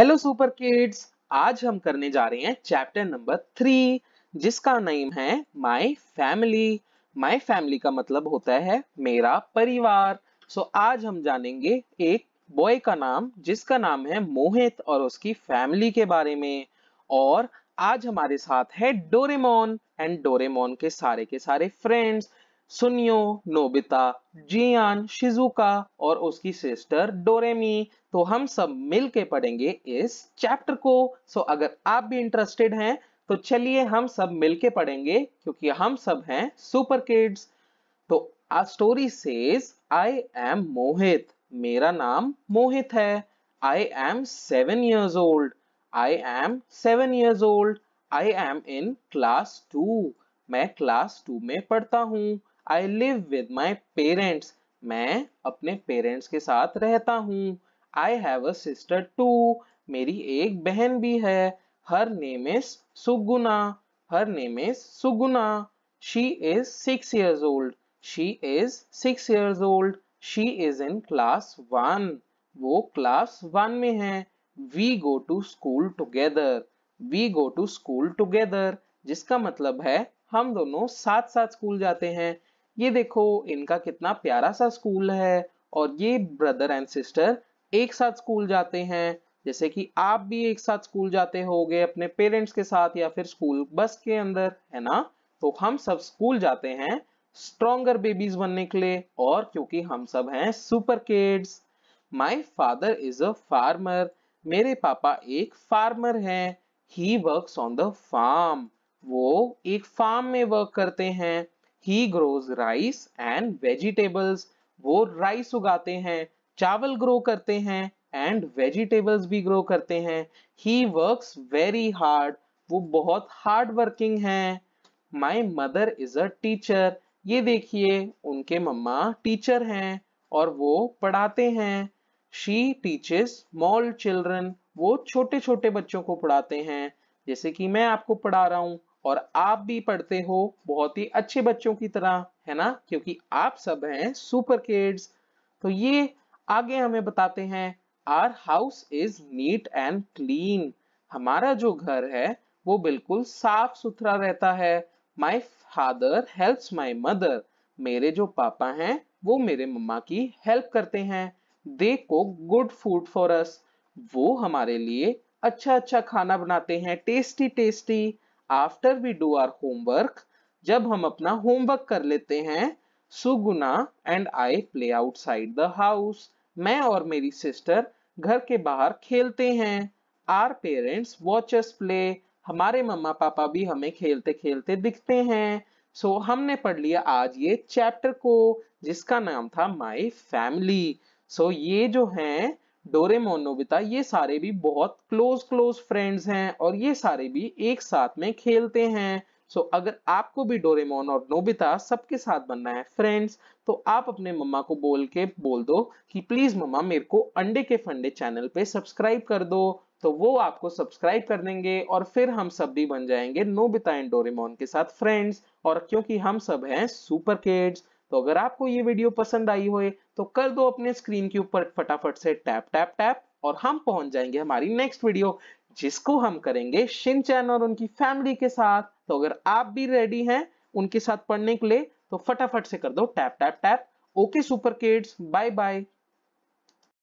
hello super kids आज हम करने जा रहे हैं चैप्टर नंबर थ्री जिसका नाम है माय फैमिली माय फैमिली का मतलब होता है मेरा परिवार सो so, आज हम जानेंगे एक बॉय का नाम जिसका नाम है मोहित और उसकी फैमिली के बारे में और आज हमारे साथ है डोरेमोन एंड डोरेमोन के सारे के सारे फ्रेंड्स सुनियो नोबिता जियान शिजुका और उसकी सिस्टर डोरेमी तो हम सब मिलके पढ़ेंगे इस चैप्टर को सो अगर आप भी इंटरेस्टेड हैं तो चलिए हम सब मिलके पढ़ेंगे क्योंकि हम सब हैं सुपर किड्स तो a story says I am Mohit मेरा नाम मोहित है I am seven years old I am seven years old I am in class two मैं क्लास टू में पढ़ता हूँ I live with my parents मैं अपने पेरेंट्स के साथ रहता हूँ I have a sister too मेरी एक बहन भी है her name is Suguna her name is Suguna she is 6 years old she is 6 years old she is in class 1 wo class 1 mein hai we go to school together we go to school together जिसका मतलब है हम दोनों साथ साथ school जाते हैं ये देखो इनका कितना प्यारा सा स्कूल है और ये ब्रदर एंड सिस्टर एक साथ स्कूल जाते हैं जैसे कि आप भी एक साथ स्कूल जाते हो अपने पेरेंट्स के साथ या फिर स्कूल बस के अंदर है ना तो हम सब स्कूल जाते हैं स्ट्रॉन्गर बेबीज बनने के लिए और क्योंकि हम सब हैं super kids my father is a farmer मेरे पापा एक फार्मर हैं he works on the farm वो एक फार्म में वर्क करते हैं he grows rice and vegetables वो राइस उगाते हैं चावल ग्रो करते हैं एंड वेजिटेबल्स भी ग्रो करते हैं ही वर्क्स वेरी हार्ड वो बहुत हार्ड वर्किंग है my mother is a teacher ये देखिए उनके मम्मा टीचर हैं और वो पढ़ाते हैं शी टीचेस स्मॉल चिल्ड्रन वो छोटे छोटे बच्चों को पढ़ाते हैं जैसे कि मैं आपको पढ़ा रहा हूँ और आप भी पढ़ते हो बहुत ही अच्छे बच्चों की तरह है ना क्योंकि आप सब हैं सुपर किड्स तो ये आगे हमें बताते हैं our house is neat and clean हमारा जो घर है वो बिल्कुल साफ सुथरा रहता है my father helps my mother मेरे जो पापा हैं वो मेरे मम्मा की हेल्प करते हैं दे को गुड फूड फॉर अस वो हमारे लिए अच्छा अच्छा खाना बनाते हैं tasty tasty after we do our homework जब हम अपना होमवर्क कर लेते हैं Suguna and I play outside the house मैं और मेरी सिस्टर घर के बाहर खेलते हैं आर पेरेंट्स वॉचेस प्ले हमारे मम्मा पापा भी हमें खेलते खेलते दिखते हैं सो so, हमने पढ़ लिया आज ये चैप्टर को जिसका नाम था माई फैमिली सो ये जो है डोरेमोन नोबिता ये सारे भी बहुत क्लोज क्लोज फ्रेंड्स हैं और ये सारे भी एक साथ में खेलते हैं सो so, अगर आपको भी डोरेमोन और नोबिता सबके साथ बनना है फ्रेंड्स तो आप अपने मम्मा को बोल के बोल दो कि प्लीज मम्मा मेरे को अंडे के फंडे चैनल पे सब्सक्राइब कर दो तो वो आपको सब्सक्राइब कर देंगे और फिर हम सब भी बन जाएंगे नोबिता एंड डोरेमोन के साथ फ्रेंड्स और क्योंकि हम सब हैं सुपर किड्स तो अगर आपको ये वीडियो पसंद आई हो तो कर दो अपने स्क्रीन के ऊपर फटाफट से टैप टैप टैप और हम पहुंच जाएंगे हमारी नेक्स्ट वीडियो जिसको हम करेंगे शिनचैन और उनकी फैमिली के साथ तो अगर आप भी रेडी हैं उनके साथ पढ़ने के लिए तो फटाफट से कर दो tap tap tap okay super kids bye bye